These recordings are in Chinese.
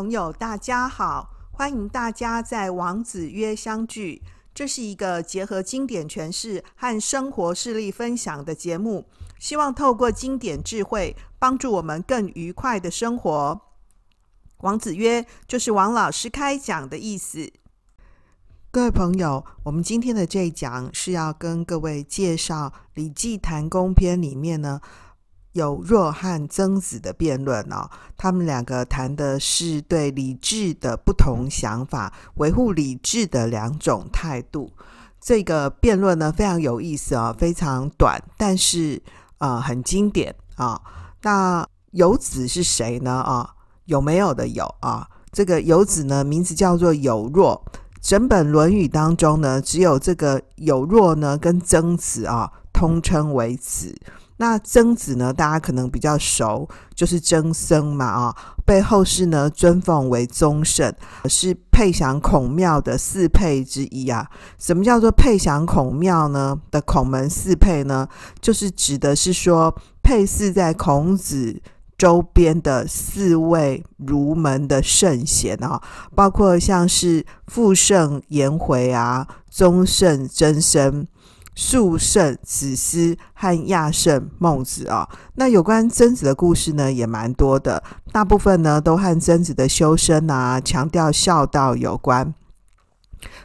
朋友，大家好！欢迎大家在王子约相聚，这是一个结合经典诠释和生活事例分享的节目。希望透过经典智慧，帮助我们更愉快的生活。王子约就是王老师开讲的意思。各位朋友，我们今天的这一讲是要跟各位介绍《礼记·谈公篇》里面呢。有若和曾子的辩论哦，他们两个谈的是对理智的不同想法，维护理智的两种态度。这个辩论呢非常有意思啊，非常短，但是呃很经典啊。那有子是谁呢？啊，有没有的有啊？这个有子呢，名字叫做有若。整本《论语》当中呢，只有这个有若呢跟曾子啊通称为子。那曾子呢？大家可能比较熟，就是曾生嘛，啊，被后世呢尊奉为宗圣，是配享孔庙的四配之一啊。什么叫做配享孔庙呢？的孔门四配呢，就是指的是说配祀在孔子周边的四位儒门的圣贤啊，包括像是傅圣颜回啊，宗圣曾生。述圣子思和亚圣孟子啊，那有关曾子的故事呢，也蛮多的，大部分呢都和曾子的修身啊、强调孝道有关。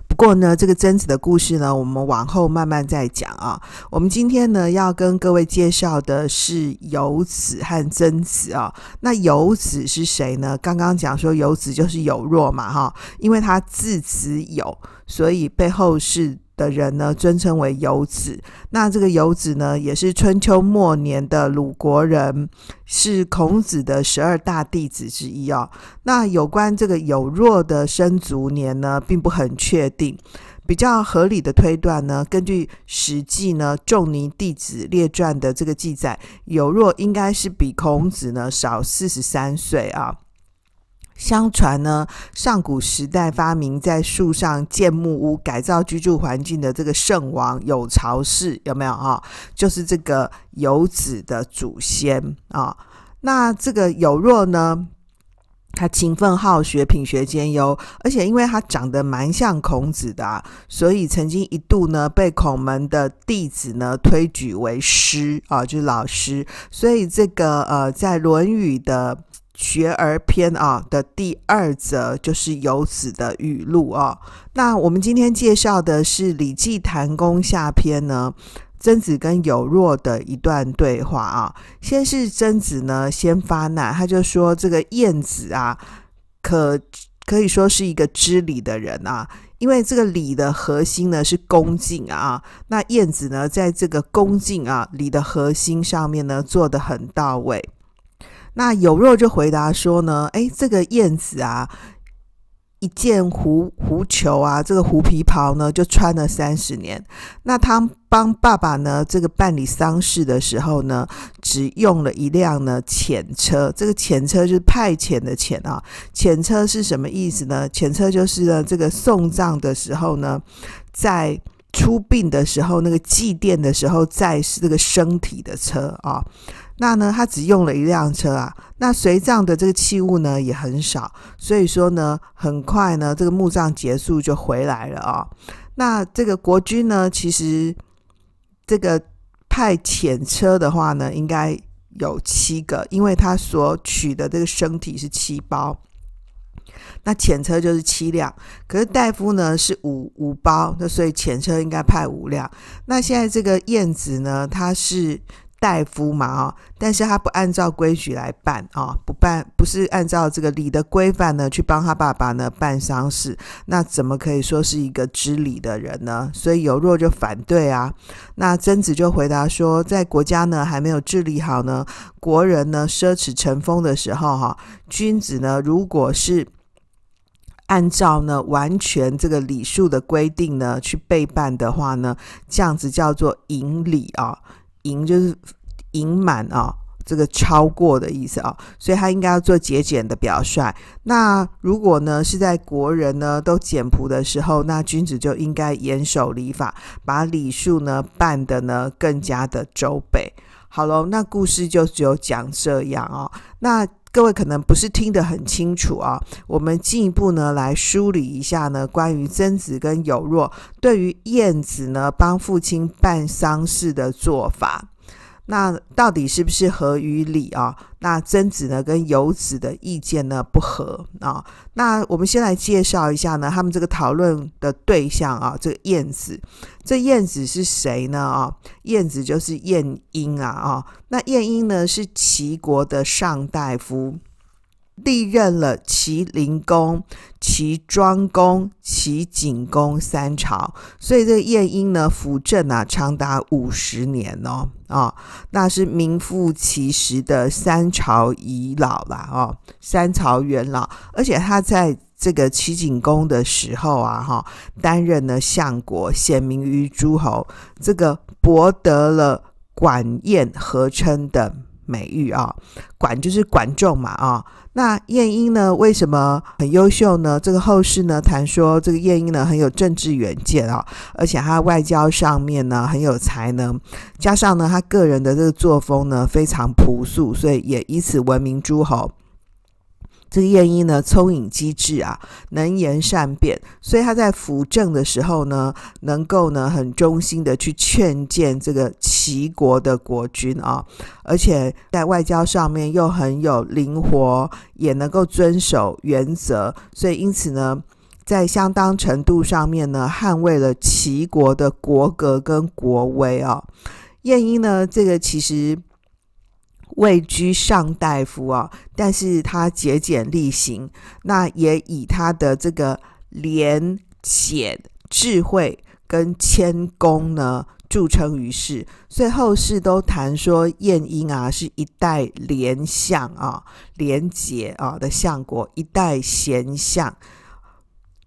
不过呢，这个曾子的故事呢，我们往后慢慢再讲啊。我们今天呢，要跟各位介绍的是游子和曾子啊。那游子是谁呢？刚刚讲说游子就是有若嘛，哈，因为他字子有，所以背后是。的人呢，尊称为游子。那这个游子呢，也是春秋末年的鲁国人，是孔子的十二大弟子之一哦。那有关这个有若的生卒年呢，并不很确定。比较合理的推断呢，根据《史记》呢《仲尼弟子列传》的这个记载，有若应该是比孔子呢少四十三岁啊。相传呢，上古时代发明在树上建木屋、改造居住环境的这个圣王有巢氏，有没有啊？就是这个有子的祖先啊。那这个有若呢，他勤奋好学，品学兼优，而且因为他长得蛮像孔子的，所以曾经一度呢被孔门的弟子呢推举为师啊，就是老师。所以这个呃，在《论语》的。学而篇啊的第二则就是有子的语录啊。那我们今天介绍的是《礼记·檀公下篇》呢，曾子跟有若的一段对话啊。先是曾子呢先发难，他就说：“这个晏子啊，可可以说是一个知礼的人啊，因为这个礼的核心呢是恭敬啊。那晏子呢，在这个恭敬啊礼的核心上面呢，做得很到位。”那有若就回答说呢，哎，这个燕子啊，一件狐狐裘啊，这个狐皮袍呢，就穿了三十年。那他帮爸爸呢，这个办理丧事的时候呢，只用了一辆呢浅车。这个浅车就是派遣的遣啊，浅车是什么意思呢？浅车就是呢，这个送葬的时候呢，在出殡的时候，那个祭奠的时候，在这个生体的车啊。那呢，他只用了一辆车啊。那随葬的这个器物呢也很少，所以说呢，很快呢，这个墓葬结束就回来了啊。那这个国君呢，其实这个派遣车的话呢，应该有七个，因为他所取的这个身体是七包，那遣车就是七辆。可是大夫呢是五五包，那所以遣车应该派五辆。那现在这个燕子呢，他是。大夫嘛，哈，但是他不按照规矩来办啊，不办，不是按照这个礼的规范呢，去帮他爸爸呢办丧事，那怎么可以说是一个知礼的人呢？所以有若就反对啊。那曾子就回答说，在国家呢还没有治理好呢，国人呢奢侈成风的时候，哈，君子呢如果是按照呢完全这个礼数的规定呢去备办的话呢，这样子叫做迎礼啊。盈就是盈满啊，这个超过的意思啊，所以他应该要做节俭的表率。那如果呢是在国人呢都简朴的时候，那君子就应该严守礼法，把礼数呢办的呢更加的周备。好喽，那故事就只有讲这样啊。那各位可能不是听得很清楚啊，我们进一步呢来梳理一下呢，关于曾子跟有若对于晏子呢帮父亲办丧事的做法。那到底是不是合于理啊？那曾子呢跟游子的意见呢不合啊？那我们先来介绍一下呢，他们这个讨论的对象啊，这个晏子。这晏子是谁呢？啊，晏子就是晏婴啊啊。那晏婴呢是齐国的上大夫。历任了齐灵公、齐庄公、齐景公三朝，所以这个晏婴呢辅政啊长达五十年哦哦，那是名副其实的三朝遗老啦哦，三朝元老，而且他在这个齐景公的时候啊哈，担任了相国，显名于诸侯，这个博得了管晏合称的。美誉啊，管就是管仲嘛啊，那晏婴呢，为什么很优秀呢？这个后世呢谈说这个晏婴呢很有政治远见啊，而且他外交上面呢很有才能，加上呢他个人的这个作风呢非常朴素，所以也以此闻名诸侯。这个晏婴呢，聪颖机智啊，能言善辩，所以他在辅政的时候呢，能够呢很忠心的去劝谏这个齐国的国君啊，而且在外交上面又很有灵活，也能够遵守原则，所以因此呢，在相当程度上面呢，捍卫了齐国的国格跟国威啊。晏婴呢，这个其实。位居上大夫啊，但是他节俭厉行，那也以他的这个廉俭智慧跟谦恭呢著称于世，所以后世都谈说晏婴啊是一代廉相啊廉洁啊的相国，一代贤相。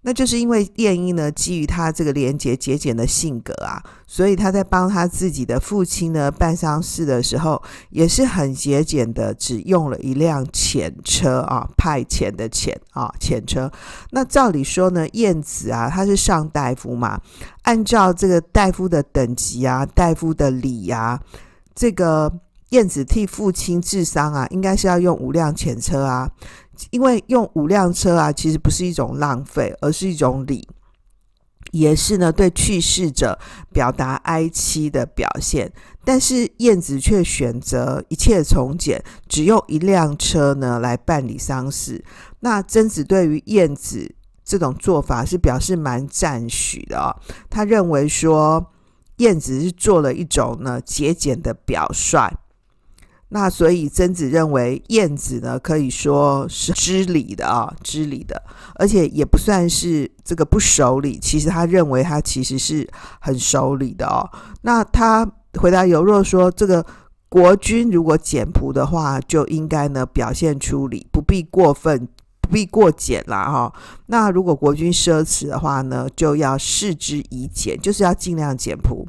那就是因为晏婴呢，基于他这个廉洁节俭的性格啊，所以他在帮他自己的父亲呢办丧事的时候，也是很节俭的，只用了一辆浅车啊，派遣的遣啊浅车。那照理说呢，晏子啊，他是上大夫嘛，按照这个大夫的等级啊，大夫的礼啊，这个晏子替父亲治丧啊，应该是要用五辆浅车啊。因为用五辆车啊，其实不是一种浪费，而是一种礼，也是呢对去世者表达哀戚的表现。但是燕子却选择一切从简，只用一辆车呢来办理丧事。那曾子对于燕子这种做法是表示蛮赞许的他认为说燕子是做了一种呢节俭的表率。那所以曾子认为晏子呢可以说是知礼的啊，知礼的，而且也不算是这个不守礼。其实他认为他其实是很守礼的哦。那他回答尤若说，这个国君如果简朴的话，就应该呢表现出礼，不必过分，不必过简啦。哈。那如果国君奢侈的话呢，就要示之以俭，就是要尽量简朴。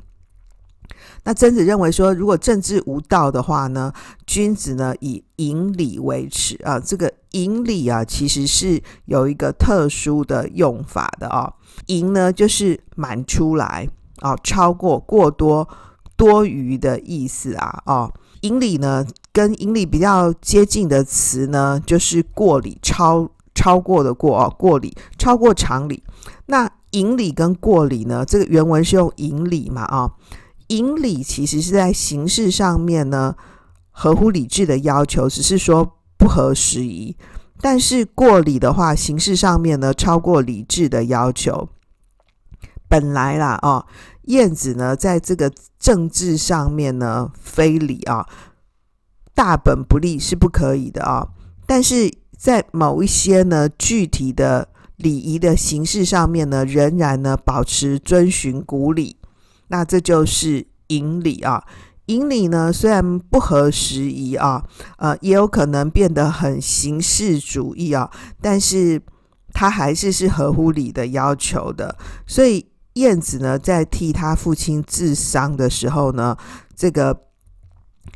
那曾子认为说，如果政治无道的话呢，君子呢以盈礼为耻啊。这个盈礼啊，其实是有一个特殊的用法的啊。盈呢就是满出来啊，超过、过多、多余的意思啊。哦，盈礼呢跟盈礼比较接近的词呢，就是过礼，超超过的过哦，过礼超过常理。那盈礼跟过礼呢，这个原文是用盈礼嘛啊。引礼其实是在形式上面呢，合乎礼制的要求，只是说不合时宜。但是过礼的话，形式上面呢超过礼制的要求。本来啦，哦，晏子呢在这个政治上面呢非礼啊，大本不利是不可以的啊。但是在某一些呢具体的礼仪的形式上面呢，仍然呢保持遵循古礼。那这就是引理啊，引理呢虽然不合时宜啊，呃，也有可能变得很形式主义啊，但是他还是是合乎理的要求的。所以燕子呢，在替他父亲治丧的时候呢，这个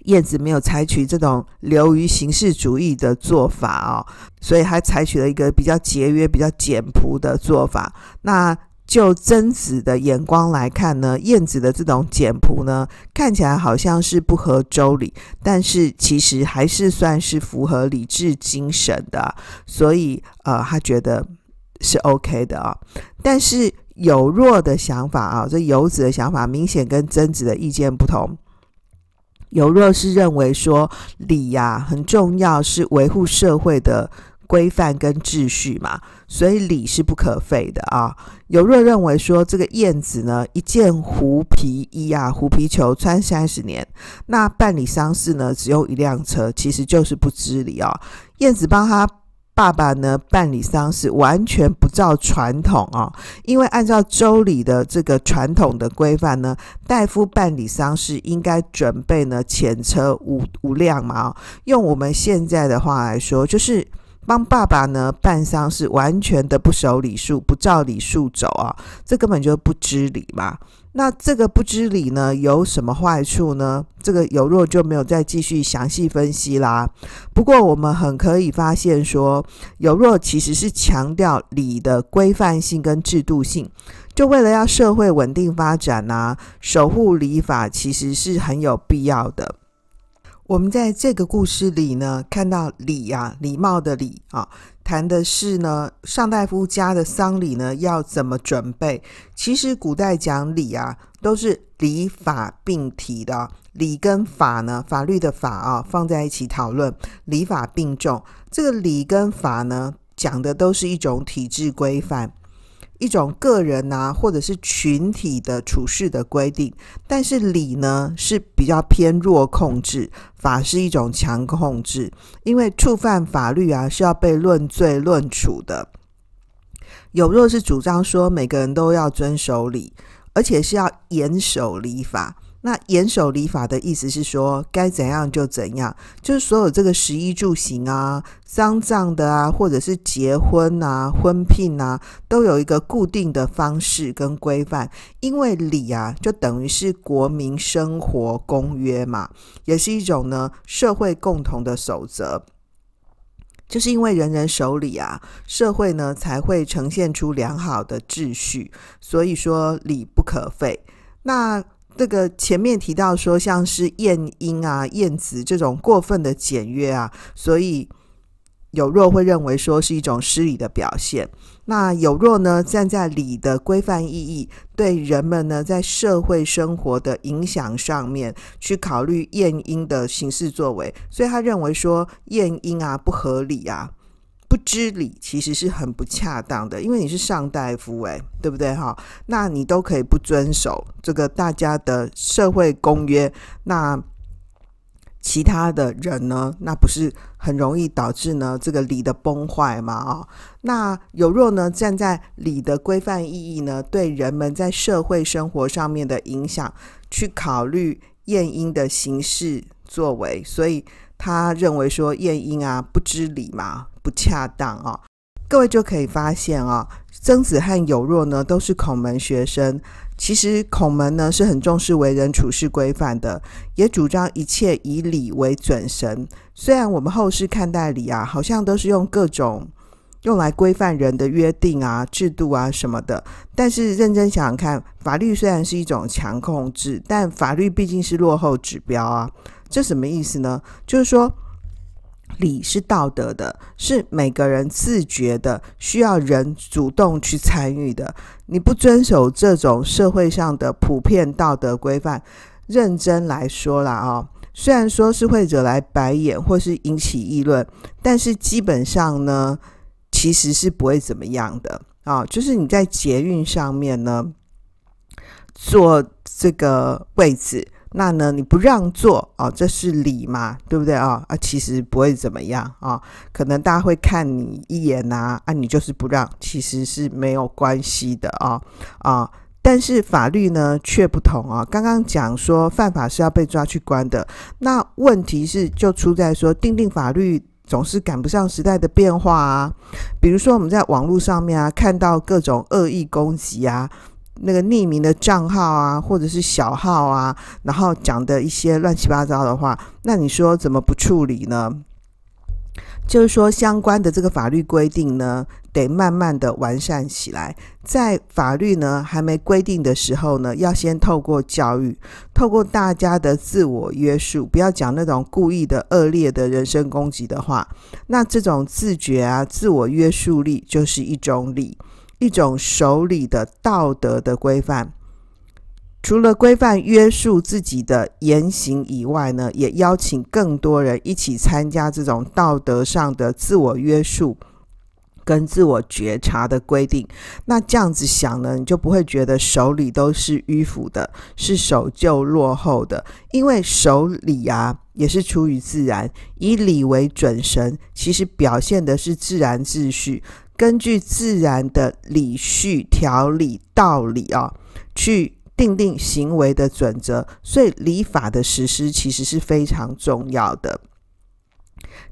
燕子没有采取这种流于形式主义的做法啊，所以还采取了一个比较节约、比较简朴的做法。那。就曾子的眼光来看呢，晏子的这种简朴呢，看起来好像是不合周礼，但是其实还是算是符合理智精神的，所以呃，他觉得是 OK 的啊。但是有若的想法啊，这游子的想法明显跟曾子的意见不同。有若是认为说礼呀很重要，是维护社会的。规范跟秩序嘛，所以礼是不可废的啊。有若认为说，这个燕子呢，一件狐皮衣啊，狐皮裘穿三十年，那办理丧事呢，只用一辆车，其实就是不知礼啊。燕子帮他爸爸呢办理丧事，完全不照传统啊，因为按照周礼的这个传统的规范呢，大夫办理丧事应该准备呢，前车五五辆嘛，用我们现在的话来说，就是。帮爸爸呢办丧事，完全的不守礼数，不照礼数走啊，这根本就不知礼嘛。那这个不知礼呢有什么坏处呢？这个尤若就没有再继续详细分析啦。不过我们很可以发现说，尤若其实是强调礼的规范性跟制度性，就为了要社会稳定发展呐，守护礼法其实是很有必要的。我们在这个故事里呢，看到礼啊，礼貌的礼啊，谈的是呢，上大夫家的丧礼呢要怎么准备。其实古代讲礼啊，都是礼法并提的，礼跟法呢，法律的法啊，放在一起讨论，礼法并重。这个礼跟法呢，讲的都是一种体制规范。一种个人啊，或者是群体的处事的规定，但是礼呢是比较偏弱控制，法是一种强控制，因为触犯法律啊是要被论罪论处的。有若是主张说每个人都要遵守礼，而且是要严守礼法。那严守礼法的意思是说，该怎样就怎样，就是所有这个食衣住行啊、丧葬的啊，或者是结婚啊、婚聘啊，都有一个固定的方式跟规范。因为礼啊，就等于是国民生活公约嘛，也是一种呢社会共同的守则。就是因为人人守礼啊，社会呢才会呈现出良好的秩序。所以说礼不可废。那这个前面提到说，像是晏婴啊、晏子这种过分的简约啊，所以有若会认为说是一种失礼的表现。那有若呢，站在礼的规范意义对人们呢在社会生活的影响上面去考虑晏婴的行事作为，所以他认为说晏婴啊不合理啊。不知礼其实是很不恰当的，因为你是上大夫，诶，对不对哈？那你都可以不遵守这个大家的社会公约，那其他的人呢？那不是很容易导致呢这个礼的崩坏吗？啊，那有若呢站在礼的规范意义呢，对人们在社会生活上面的影响去考虑晏婴的形式作为，所以他认为说晏婴啊不知礼嘛。不恰当啊！各位就可以发现啊，曾子和有若呢都是孔门学生。其实孔门呢是很重视为人处事规范的，也主张一切以礼为准绳。虽然我们后世看待礼啊，好像都是用各种用来规范人的约定啊、制度啊什么的，但是认真想想看，法律虽然是一种强控制，但法律毕竟是落后指标啊。这什么意思呢？就是说。礼是道德的，是每个人自觉的，需要人主动去参与的。你不遵守这种社会上的普遍道德规范，认真来说啦，啊，虽然说是会惹来白眼或是引起议论，但是基本上呢，其实是不会怎么样的啊。就是你在捷运上面呢，坐这个位置。那呢？你不让座哦，这是礼嘛，对不对啊？啊，其实不会怎么样啊，可能大家会看你一眼呐，啊，你就是不让，其实是没有关系的啊啊！但是法律呢却不同啊。刚刚讲说犯法是要被抓去关的，那问题是就出在说，定定法律总是赶不上时代的变化啊。比如说我们在网络上面啊，看到各种恶意攻击啊。那个匿名的账号啊，或者是小号啊，然后讲的一些乱七八糟的话，那你说怎么不处理呢？就是说，相关的这个法律规定呢，得慢慢的完善起来。在法律呢还没规定的时候呢，要先透过教育，透过大家的自我约束，不要讲那种故意的恶劣的人身攻击的话，那这种自觉啊，自我约束力就是一种力。一种守礼的道德的规范，除了规范约束自己的言行以外呢，也邀请更多人一起参加这种道德上的自我约束跟自我觉察的规定。那这样子想呢，你就不会觉得守礼都是迂腐的、是守旧落后的，因为守礼啊也是出于自然，以礼为准绳，其实表现的是自然秩序。根据自然的理序、条理、道理啊，去定定行为的准则，所以礼法的实施其实是非常重要的。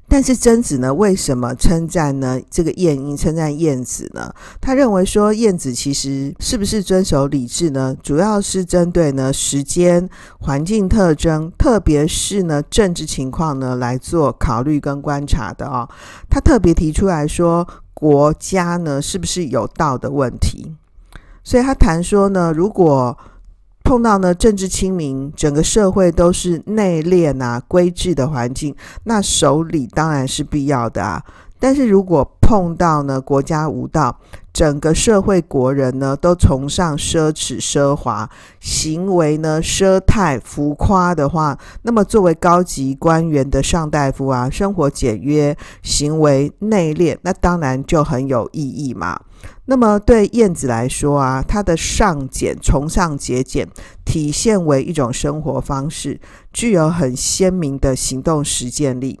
但是曾子呢，为什么称赞呢？这个晏婴称赞晏子呢？他认为说，晏子其实是不是遵守礼制呢？主要是针对呢时间、环境特征，特别是呢政治情况呢来做考虑跟观察的哦。他特别提出来说。国家呢，是不是有道的问题？所以他谈说呢，如果碰到呢政治清明，整个社会都是内敛啊、规制的环境，那守礼当然是必要的啊。但是如果碰到呢，国家无道，整个社会国人呢都崇尚奢侈奢华，行为呢奢态浮夸的话，那么作为高级官员的尚大夫啊，生活简约，行为内敛，那当然就很有意义嘛。那么对晏子来说啊，他的上简崇尚节俭，体现为一种生活方式，具有很鲜明的行动实践力。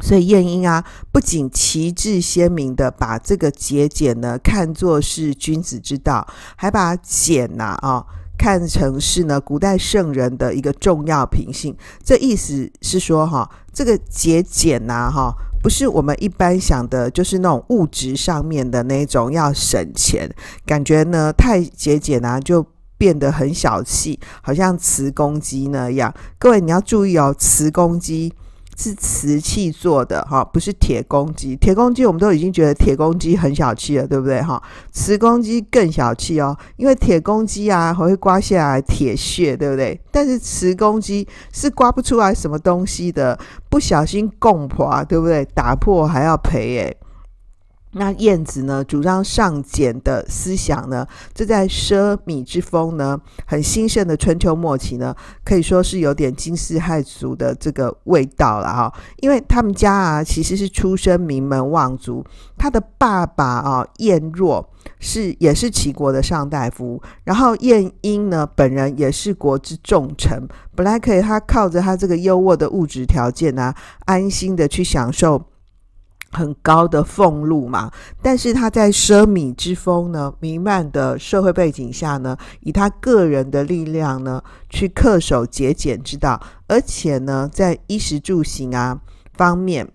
所以，晏婴啊，不仅旗帜鲜明的把这个节俭呢看作是君子之道，还把俭呐啊看成是呢古代圣人的一个重要品性。这意思是说，哈，这个节俭呐，哈，不是我们一般想的，就是那种物质上面的那种要省钱，感觉呢太节俭啊就变得很小气，好像雌公鸡那样。各位你要注意哦，雌公鸡。是瓷器做的哈，不是铁公鸡。铁公鸡我们都已经觉得铁公鸡很小气了，对不对哈？瓷公鸡更小气哦，因为铁公鸡啊会刮下来铁屑，对不对？但是瓷公鸡是刮不出来什么东西的，不小心共破，对不对？打破还要赔诶。那晏子呢，主张上简的思想呢，这在奢靡之风呢很兴盛的春秋末期呢，可以说是有点惊世骇俗的这个味道了哈，因为他们家啊，其实是出身名门望族，他的爸爸啊晏若是也是齐国的上大夫，然后晏婴呢本人也是国之重臣，本来可以他靠着他这个优渥的物质条件呢，安心的去享受。很高的俸禄嘛，但是他在奢靡之风呢弥漫的社会背景下呢，以他个人的力量呢，去恪守节俭之道，而且呢，在衣食住行啊方面。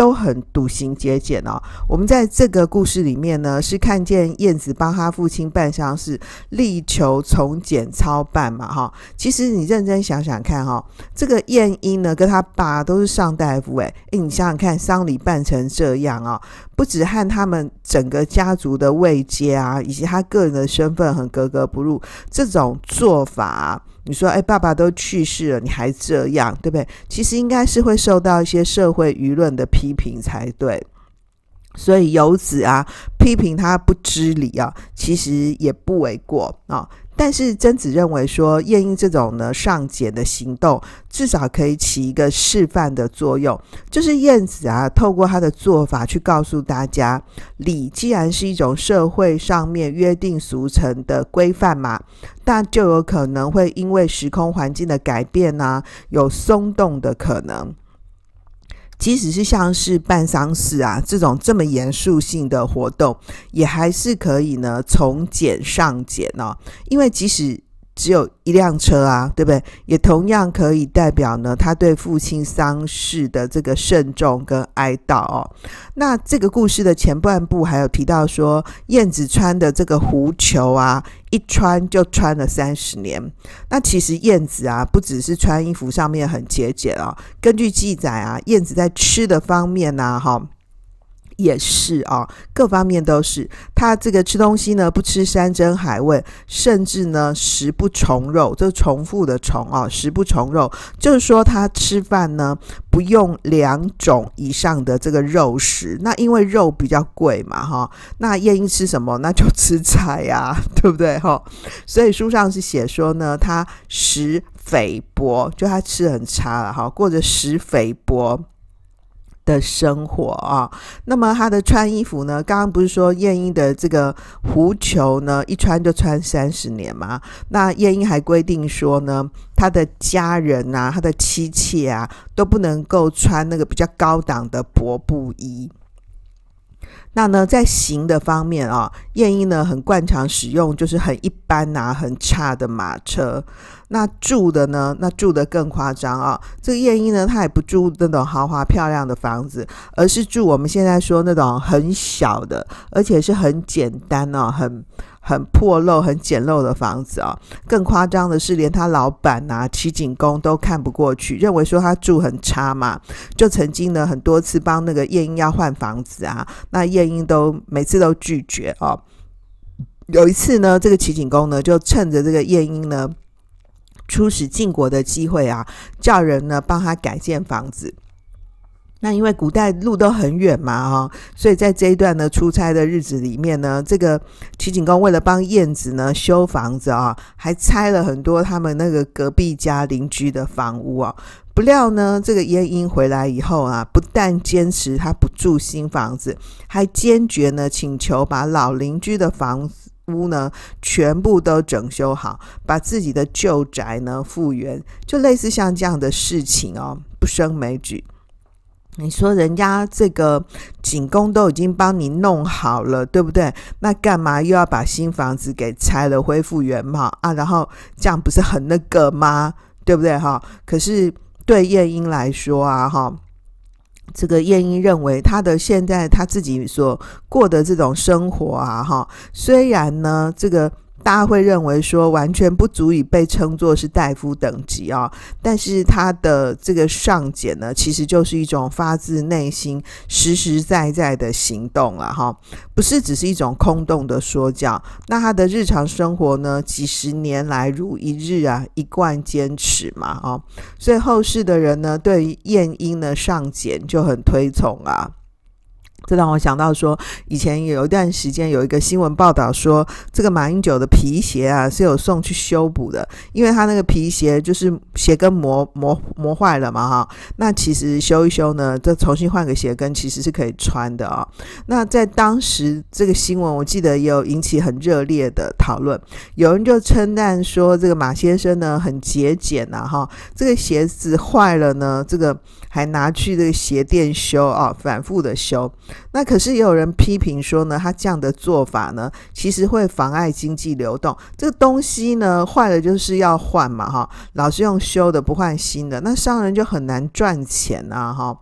都很笃行节俭哦。我们在这个故事里面呢，是看见燕子帮他父亲办丧事，力求从简操办嘛。哈，其实你认真想想看，哈，这个晏婴呢，跟他爸都是上大夫，哎，你想想看，丧礼办成这样啊，不止和他们整个家族的位阶啊，以及他个人的身份很格格不入，这种做法。你说，哎，爸爸都去世了，你还这样，对不对？其实应该是会受到一些社会舆论的批评才对，所以游子啊，批评他不知理啊，其实也不为过啊。但是贞子认为说，晏婴这种呢上谏的行动，至少可以起一个示范的作用。就是晏子啊，透过他的做法去告诉大家，礼既然是一种社会上面约定俗成的规范嘛，那就有可能会因为时空环境的改变啊，有松动的可能。即使是像是办丧事啊这种这么严肃性的活动，也还是可以呢从简上简呢，因为即使。只有一辆车啊，对不对？也同样可以代表呢，他对父亲丧事的这个慎重跟哀悼哦。那这个故事的前半部还有提到说，燕子穿的这个狐裘啊，一穿就穿了三十年。那其实燕子啊，不只是穿衣服上面很节俭哦，根据记载啊，燕子在吃的方面呢，哈。也是啊，各方面都是。他这个吃东西呢，不吃山珍海味，甚至呢食不重肉，这重复的重啊，食不重肉就是说他吃饭呢不用两种以上的这个肉食，那因为肉比较贵嘛，哈。那夜婴吃什么？那就吃菜呀，对不对？哈。所以书上是写说呢，他食肥薄，就他吃的很差了，哈，过着食肥薄。的生活啊，那么他的穿衣服呢？刚刚不是说燕英的这个狐裘呢，一穿就穿三十年吗？那燕英还规定说呢，他的家人啊，他的妻妾啊，都不能够穿那个比较高档的薄布衣。那呢，在行的方面啊，燕英呢很惯常使用，就是很一般啊，很差的马车。那住的呢？那住的更夸张啊！这个燕婴呢，他也不住那种豪华漂亮的房子，而是住我们现在说那种很小的，而且是很简单哦，很很破漏、很简陋的房子啊。更夸张的是，连他老板呐齐景公都看不过去，认为说他住很差嘛，就曾经呢很多次帮那个燕英要换房子啊。那燕英都每次都拒绝哦。有一次呢，这个齐景公呢就趁着这个燕英呢。出使晋国的机会啊，叫人呢帮他改建房子。那因为古代路都很远嘛，哈，所以在这一段呢出差的日子里面呢，这个齐景公为了帮晏子呢修房子啊，还拆了很多他们那个隔壁家邻居的房屋啊。不料呢，这个晏婴回来以后啊，不但坚持他不住新房子，还坚决呢请求把老邻居的房子。屋呢，全部都整修好，把自己的旧宅呢复原，就类似像这样的事情哦，不胜枚举。你说人家这个景工都已经帮你弄好了，对不对？那干嘛又要把新房子给拆了，恢复原貌啊？然后这样不是很那个吗？对不对哈？可是对晏婴来说啊，哈。这个晏婴认为，他的现在他自己所过的这种生活啊，哈，虽然呢，这个。大家会认为说完全不足以被称作是大夫等级啊，但是他的这个上俭呢，其实就是一种发自内心、实实在在的行动了哈，不是只是一种空洞的说教。那他的日常生活呢，几十年来如一日啊，一贯坚持嘛，哦，所以后世的人呢，对晏婴的上俭就很推崇啊。这让我想到说，以前有一段时间有一个新闻报道说，这个马英九的皮鞋啊是有送去修补的，因为他那个皮鞋就是鞋跟磨磨磨坏了嘛哈。那其实修一修呢，再重新换个鞋跟，其实是可以穿的啊。那在当时这个新闻，我记得也有引起很热烈的讨论，有人就称赞说，这个马先生呢很节俭呐哈，这个鞋子坏了呢，这个还拿去这个鞋店修啊，反复的修。那可是也有人批评说呢，他这样的做法呢，其实会妨碍经济流动。这个东西呢，坏了就是要换嘛，哈，老是用修的不换新的，那商人就很难赚钱啊，哈。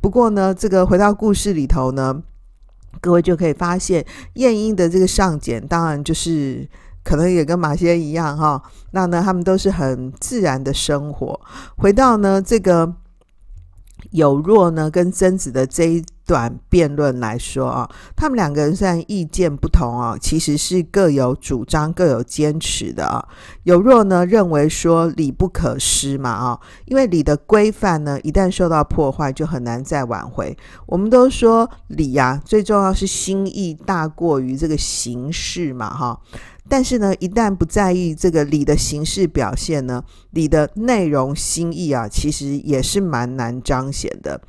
不过呢，这个回到故事里头呢，各位就可以发现晏婴的这个上简，当然就是可能也跟马先一样，哈。那呢，他们都是很自然的生活。回到呢，这个有若呢跟曾子的这一。短辩论来说啊，他们两个人虽然意见不同啊，其实是各有主张、各有坚持的啊。有若呢认为说理不可失嘛啊，因为理的规范呢一旦受到破坏，就很难再挽回。我们都说理啊，最重要是心意大过于这个形式嘛哈。但是呢，一旦不在意这个理的形式表现呢，理的内容心意啊，其实也是蛮难彰显的。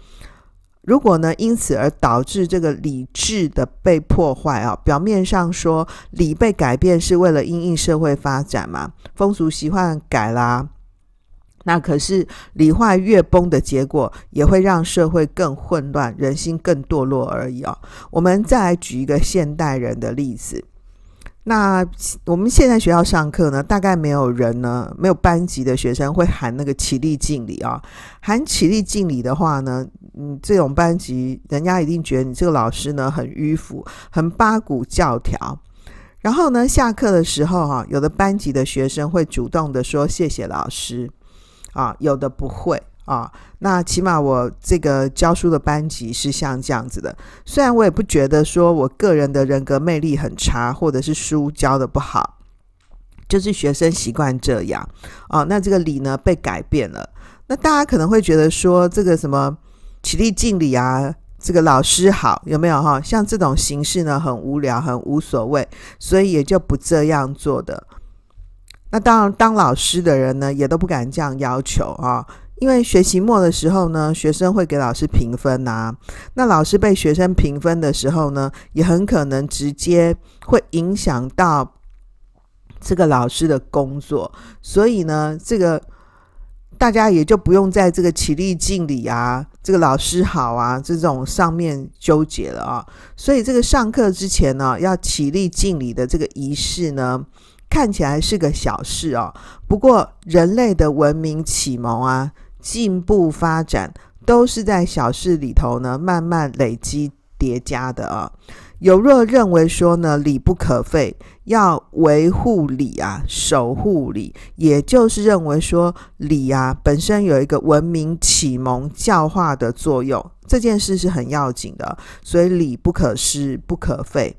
如果呢，因此而导致这个理智的被破坏啊，表面上说礼被改变是为了因应社会发展嘛，风俗习惯改啦，那可是礼坏乐崩的结果，也会让社会更混乱，人心更堕落而已啊。我们再来举一个现代人的例子，那我们现在学校上课呢，大概没有人呢，没有班级的学生会喊那个起立敬礼啊，喊起立敬礼的话呢？嗯，这种班级人家一定觉得你这个老师呢很迂腐，很八股教条。然后呢，下课的时候哈，有的班级的学生会主动的说谢谢老师，啊，有的不会啊。那起码我这个教书的班级是像这样子的。虽然我也不觉得说我个人的人格魅力很差，或者是书教的不好，就是学生习惯这样啊。那这个理呢被改变了，那大家可能会觉得说这个什么？起立敬礼啊！这个老师好，有没有哈？像这种形式呢，很无聊，很无所谓，所以也就不这样做的。那当然，当老师的人呢，也都不敢这样要求啊，因为学期末的时候呢，学生会给老师评分啊。那老师被学生评分的时候呢，也很可能直接会影响到这个老师的工作，所以呢，这个。大家也就不用在这个起立敬礼啊、这个老师好啊这种上面纠结了啊。所以这个上课之前呢，要起立敬礼的这个仪式呢，看起来是个小事哦。不过人类的文明启蒙啊、进步发展，都是在小事里头呢慢慢累积叠加的啊。有若认为说呢，礼不可废。要维护礼啊，守护礼，也就是认为说礼啊本身有一个文明启蒙、教化的作用，这件事是很要紧的，所以礼不可失、不可废。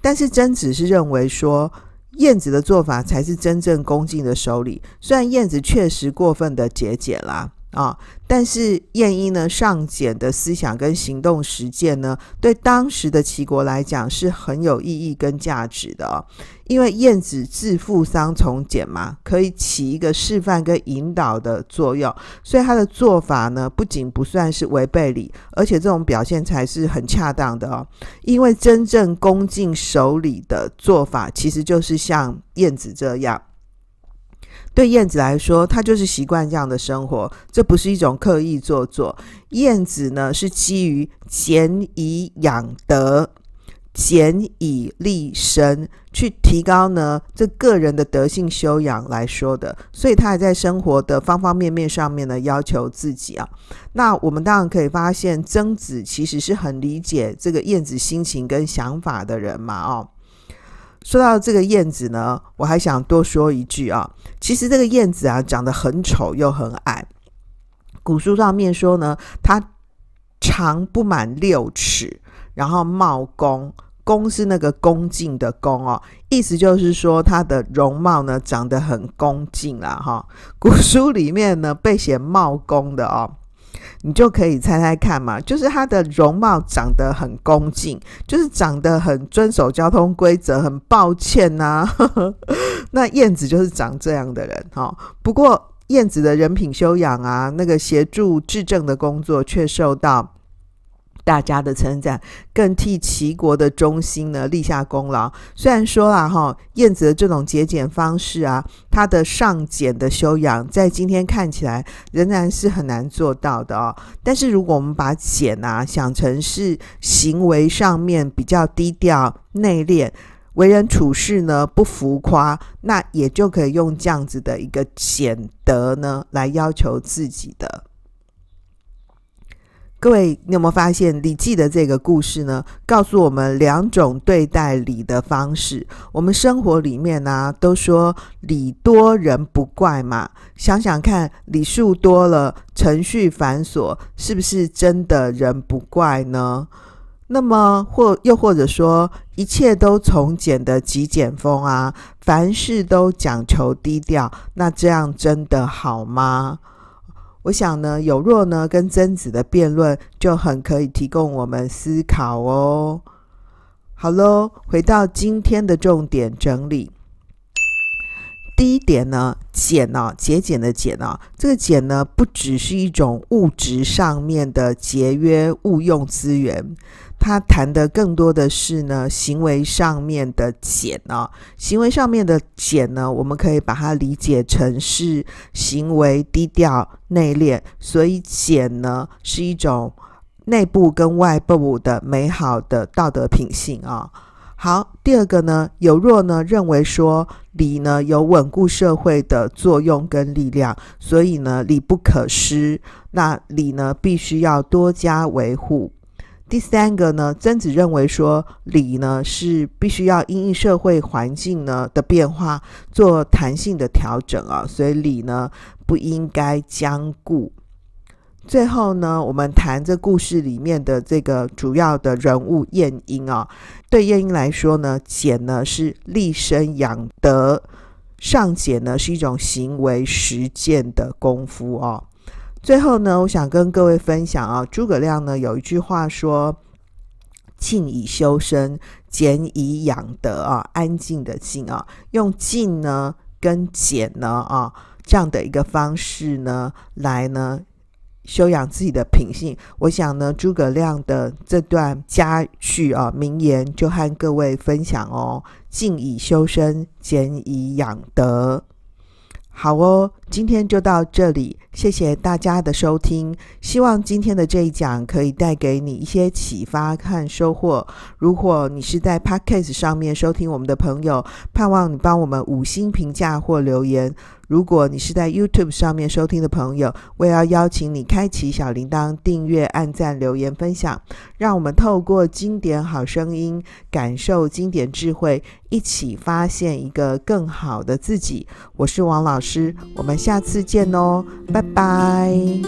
但是曾子是认为说，燕子的做法才是真正恭敬的守礼，虽然燕子确实过分的节俭啦。啊，但是晏婴呢上简的思想跟行动实践呢，对当时的齐国来讲是很有意义跟价值的，哦。因为晏子自负商从简嘛，可以起一个示范跟引导的作用，所以他的做法呢，不仅不算是违背礼，而且这种表现才是很恰当的哦。因为真正恭敬守礼的做法，其实就是像晏子这样。对燕子来说，他就是习惯这样的生活，这不是一种刻意做作。燕子呢，是基于俭以养德、俭以立身，去提高呢这个人的德性修养来说的，所以他还在生活的方方面面上面呢要求自己啊。那我们当然可以发现，曾子其实是很理解这个燕子心情跟想法的人嘛，哦。说到这个燕子呢，我还想多说一句啊。其实这个燕子啊，长得很丑又很矮。古书上面说呢，它长不满六尺，然后貌恭，恭是那个恭敬的恭哦，意思就是说它的容貌呢，长得很恭敬了哈。古书里面呢，被写貌恭的哦。你就可以猜猜看嘛，就是他的容貌长得很恭敬，就是长得很遵守交通规则，很抱歉呐。那燕子就是长这样的人哈。不过燕子的人品修养啊，那个协助质证的工作却受到。大家的称赞，更替齐国的忠心呢立下功劳。虽然说啦哈，晏子这种节俭方式啊，他的上俭的修养，在今天看起来仍然是很难做到的哦。但是如果我们把俭啊想成是行为上面比较低调、内敛，为人处事呢不浮夸，那也就可以用这样子的一个显德呢来要求自己的。各位，你有没有发现《礼记》的这个故事呢？告诉我们两种对待礼的方式。我们生活里面呢，都说礼多人不怪嘛。想想看，礼数多了，程序繁琐，是不是真的人不怪呢？那么，或又或者说，一切都从简的极简风啊，凡事都讲求低调，那这样真的好吗？我想呢，有若呢跟曾子的辩论就很可以提供我们思考哦。好喽，回到今天的重点整理。第一点呢，俭啊，节俭的俭啊，这个俭呢，不只是一种物质上面的节约，物用资源。他谈的更多的是呢，行为上面的减啊，行为上面的减呢，我们可以把它理解成是行为低调内敛，所以减呢是一种内部跟外部的美好的道德品性啊。好，第二个呢，有若呢认为说礼呢有稳固社会的作用跟力量，所以呢礼不可失，那礼呢必须要多加维护。第三个呢，曾子认为说礼呢是必须要因应社会环境呢的变化做弹性的调整啊，所以礼呢不应该僵固。最后呢，我们谈这故事里面的这个主要的人物晏婴啊，对晏婴来说呢，俭呢是立身养德，尚俭呢是一种行为实践的功夫啊。最后呢，我想跟各位分享啊，诸葛亮呢有一句话说：“静以修身，俭以养德啊。”安静的静啊，用静呢跟俭呢啊这样的一个方式呢，来呢修养自己的品性。我想呢，诸葛亮的这段佳句啊名言，就和各位分享哦：“静以修身，俭以养德。”好哦，今天就到这里，谢谢大家的收听。希望今天的这一讲可以带给你一些启发和收获。如果你是在 Podcast 上面收听我们的朋友，盼望你帮我们五星评价或留言。如果你是在 YouTube 上面收听的朋友，我也要邀请你开启小铃铛、订阅、按赞、留言、分享，让我们透过经典好声音，感受经典智慧，一起发现一个更好的自己。我是王老师，我们下次见哦，拜拜。